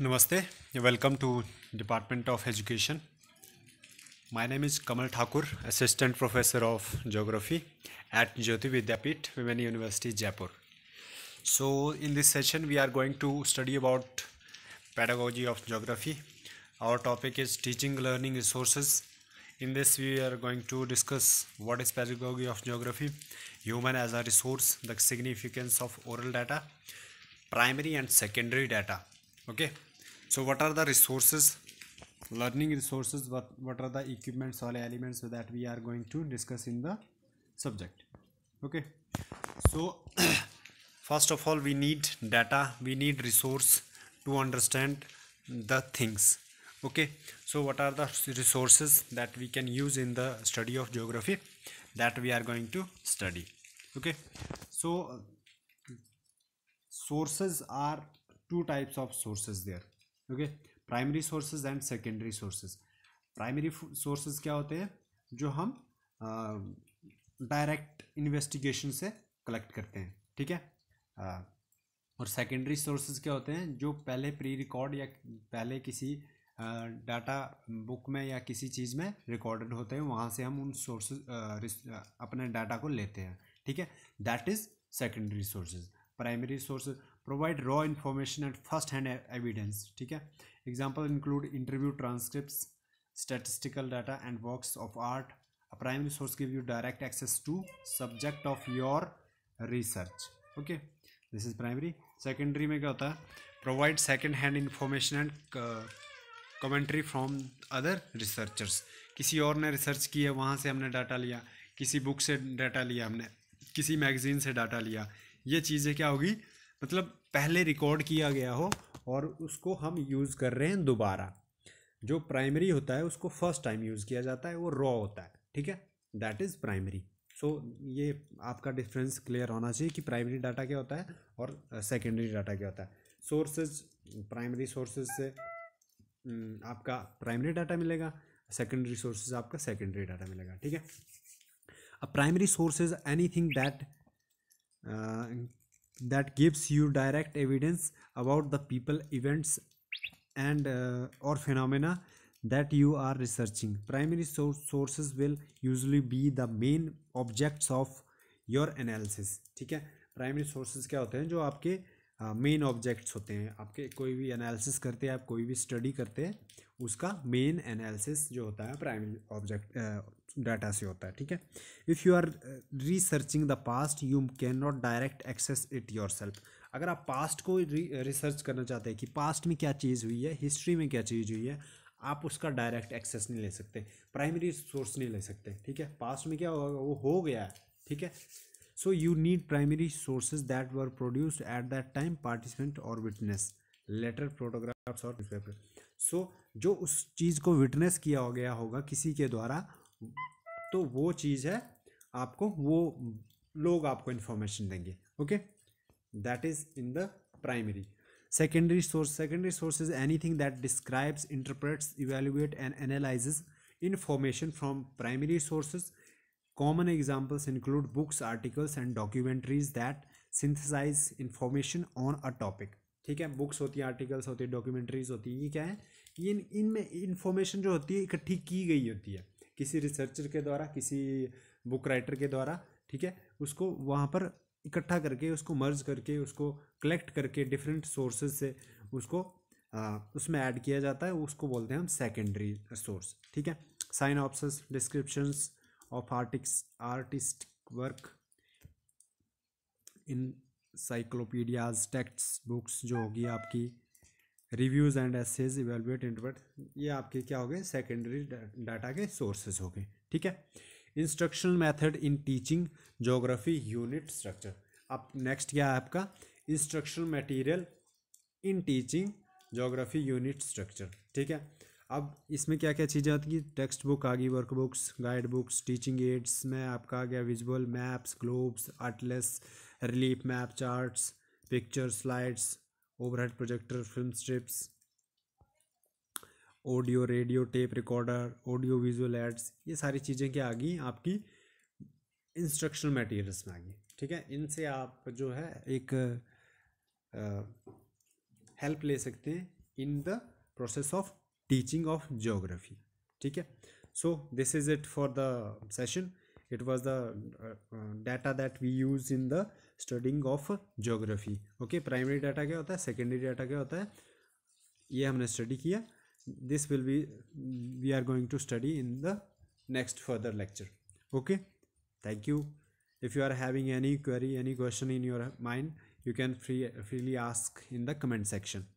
Namaste, welcome to Department of Education. My name is Kamal Thakur, Assistant Professor of Geography at Jyoti Vidyapit, Women University, Jaipur. So in this session we are going to study about pedagogy of geography. Our topic is teaching learning resources. In this we are going to discuss what is pedagogy of geography, human as a resource, the significance of oral data, primary and secondary data okay so what are the resources learning resources what what are the equipments or elements that we are going to discuss in the subject okay so first of all we need data we need resource to understand the things okay so what are the resources that we can use in the study of geography that we are going to study okay so sources are two types of sources there okay primary sources and secondary sources primary sources क्या होते हैं जो हम direct investigation से collect करते हैं ठीक है uh, और सेकेंडरी सोर्सेज क्या होते हैं जो पहले प्री रिकॉर्ड या पहले किसी डाटा बुक में या किसी चीज़ में रिकॉर्डेड होते हैं वहाँ से हम उन सोर्सेज अपने डाटा को लेते हैं ठीक है that is secondary sources primary source provide raw information and first hand evidence ठीक है example include interview transcript statistical data and works of art a primary source give you direct access to subject of your research okay this is primary secondary में क्या होता है provide second hand information and commentary from other researchers किसी और ने research किया वहाँ से हमने डाटा लिया किसी बुक से डाटा लिया हमने किसी मैगजीन से डाटा लिया ये चीज़ें क्या होगी मतलब पहले रिकॉर्ड किया गया हो और उसको हम यूज़ कर रहे हैं दोबारा जो प्राइमरी होता है उसको फर्स्ट टाइम यूज़ किया जाता है वो रॉ होता है ठीक है दैट इज़ प्राइमरी सो ये आपका डिफरेंस क्लियर होना चाहिए कि प्राइमरी डाटा क्या होता है और सेकेंडरी डाटा क्या होता है सोर्सेज प्राइमरी सोर्सेज से आपका प्राइमरी डाटा मिलेगा सेकेंडरी सोर्सेज आपका सेकेंडरी डाटा मिलेगा ठीक है अब primary sources anything that uh, that gives you direct evidence about the people events and uh, or phenomena that you are researching primary source sources will usually be the main objects of your analysis ठीक है primary sources क्या होते हैं जो आपके main objects होते हैं आपके कोई भी एनालिसिस करते हैं आप कोई भी स्टडी करते हैं उसका मेन एनालिसिस जो होता है प्राइमरी ऑब्जेक्ट डाटा से होता है ठीक है if you are researching the past you can not direct access it yourself अगर आप पास्ट को रिसर्च करना चाहते हैं कि पास्ट में क्या चीज़ हुई है हिस्ट्री में क्या चीज़ हुई है आप उसका डायरेक्ट एक्सेस नहीं ले सकते प्राइमरी सोर्स नहीं ले सकते ठीक है पास्ट में क्या होगा वो हो गया है ठीक है so you need primary sources that were produced at that time participant और विटनेस लेटर फोटोग्राफ्स और न्यूज़पेपर सो जो उस चीज़ को विटनेस किया हो गया होगा किसी के द्वारा तो वो चीज़ है आपको वो लोग आपको इन्फॉर्मेशन देंगे okay that is in the primary secondary source secondary source is anything that describes interprets evaluate and analyse information from primary sources Common examples include books, articles and documentaries that synthesize information on a topic. ठीक है books होती है articles होती है documentaries होती है ये क्या है ये इन इनमें इन्फॉर्मेशन जो होती है इकट्ठी की गई होती है किसी रिसर्चर के द्वारा किसी बुक राइटर के द्वारा ठीक है उसको वहाँ पर इकट्ठा करके उसको मर्ज करके उसको कलेक्ट करके डिफरेंट सोर्सेज से उसको आ, उसमें ऐड किया जाता है उसको बोलते हैं हम सेकेंडरी सोर्स ठीक है synopses descriptions of artists, artist work in encyclopedias text books जो होगी आपकी reviews and essays evaluate interpret ये आपके क्या हो गए सेकेंडरी डाटा के सोर्सेज हो गए ठीक है instructional method in teaching geography unit structure अब नेक्स्ट क्या है आपका instructional material in teaching geography unit structure ठीक है अब इसमें क्या क्या चीज़ें आती हैं टेक्स्ट बुक आ गई workbooks guide books teaching aids में आपका आ गया visual maps globes atlases relief map charts picture slides overhead projector film strips audio radio tape recorder audio visual aids ये सारी चीज़ें क्या आ गई आपकी इंस्ट्रक्शनल मटेरियल्स में आ गई ठीक है इनसे आप जो है एक हेल्प ले सकते हैं in the process of teaching of geography ठीक है so this is it for the session it was the uh, uh, data that we use in the studying of geography okay primary data क्या होता है secondary data क्या होता है ये हमने study किया this will be we are going to study in the next further lecture okay thank you if you are having any query any question in your mind you can free, freely ask in the comment section